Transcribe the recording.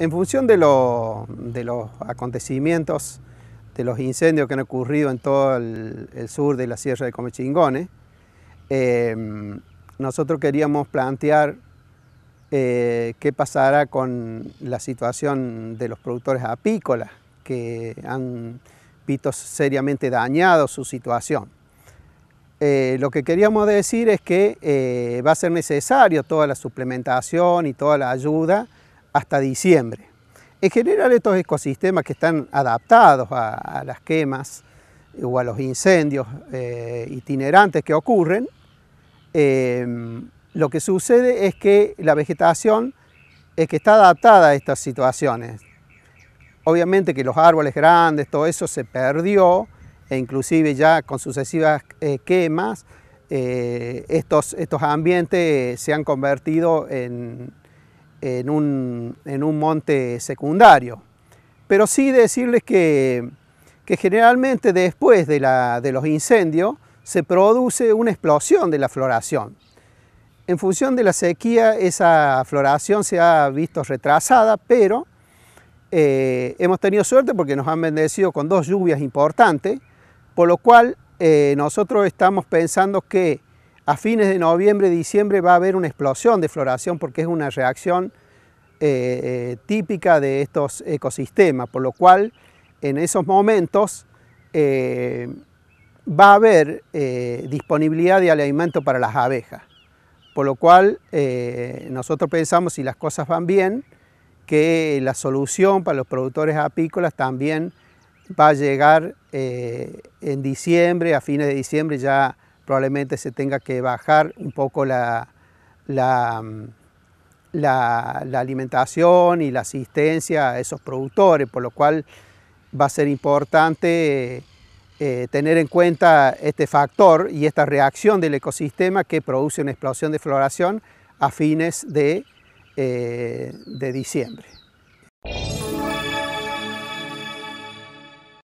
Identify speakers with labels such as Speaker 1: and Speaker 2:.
Speaker 1: En función de, los acontecimientos, de los incendios que han ocurrido en todo el, sur de la Sierra de Comechingones, em, nosotros queríamos plantear eh, qué pasará con la situación de los productores apícolas que han visto seriamente dañado su situación. Eh, lo que queríamos decir es que eh, va a ser necesario toda la suplementación y toda la ayuda hasta diciembre. En general estos ecosistemas que están adaptados a, las quemas o a los incendios eh, itinerantes que ocurren, em, lo que sucede es que la vegetación es que está adaptada a estas situaciones. Obviamente que los árboles grandes, todo eso se perdió e inclusive ya con sucesivas eh, quemas, eh, estos, estos ambientes se han convertido en, en un, monte secundario. Pero sí decirles que, generalmente después de, la, de los incendios se produce una explosión de la floración. En función de la sequía, esa floración se ha visto retrasada, pero eh, hemos tenido suerte porque nos han bendecido con dos lluvias importantes, por lo cual eh, nosotros estamos pensando que a fines de noviembre, diciembre va a haber una explosión de floración porque es una reacción eh, eh, típica de estos ecosistemas, por lo cual en esos momentos eh, va a haber disponibilidad de alimento para las abejas. Por lo cual nosotros pensamos, si las cosas van bien, que la solución para los productores apícolas también va a llegar en diciembre, a fines de diciembre ya probablemente se tenga que bajar un poco la, alimentación y la asistencia a esos productores, por lo cual va a ser importante eh, eh, tener en cuenta este factor y esta reacción del ecosistema que produce una explosión de floración a fines de eh, diciembre.